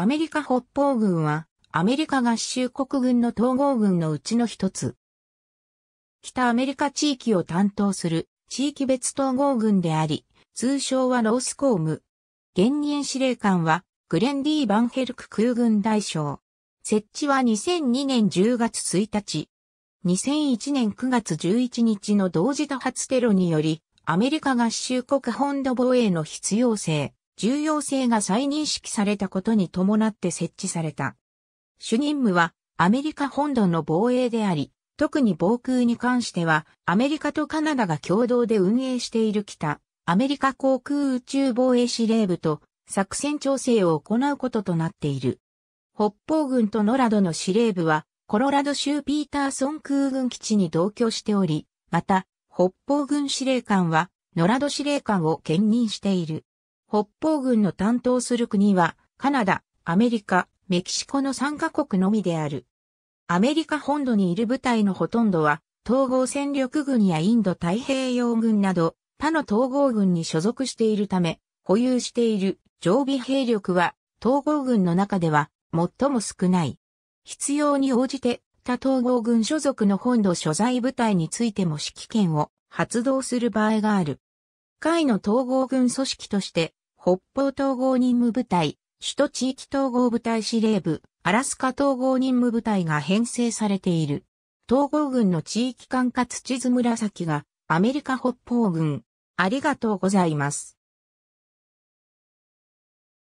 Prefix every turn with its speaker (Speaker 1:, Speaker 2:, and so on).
Speaker 1: アメリ
Speaker 2: カ北方軍は、アメリカ合衆国軍の統合軍のうちの一つ。北アメリカ地域を担当する地域別統合軍であり、通称はロースコーム。現任司令官は、グレンディ・バンヘルク空軍大将。設置は2002年10月1日。2001年9月11日の同時多発テロにより、アメリカ合衆国本土防衛の必要性、重要性が再認識されたことに伴って設置された。主任務はアメリカ本土の防衛であり、特に防空に関してはアメリカとカナダが共同で運営している北アメリカ航空宇宙防衛司令部と作戦調整を行うこととなっている。北方軍とノラドの司令部はコロラド州ピーターソン空軍基地に同居しており、また北方軍司令官はノラド司令官を兼任している。北方軍の担当する国は、カナダ、アメリカ、メキシコの3カ国のみである。アメリカ本土にいる部隊のほとんどは、統合戦力軍やインド太平洋軍など、他の統合軍に所属しているため、保有している常備兵力は、統合軍の中では、最も少ない。必要に応じて、他統合軍所属の本土所在部隊についても指揮権を発動する場合がある。下位の統合軍組織として、北方統合任務部隊、首都地域統合部隊司令部、アラスカ統合任務部隊が編成されている。統合軍の地域管轄地図紫が、アメリカ北方軍。ありがとうござ
Speaker 1: います。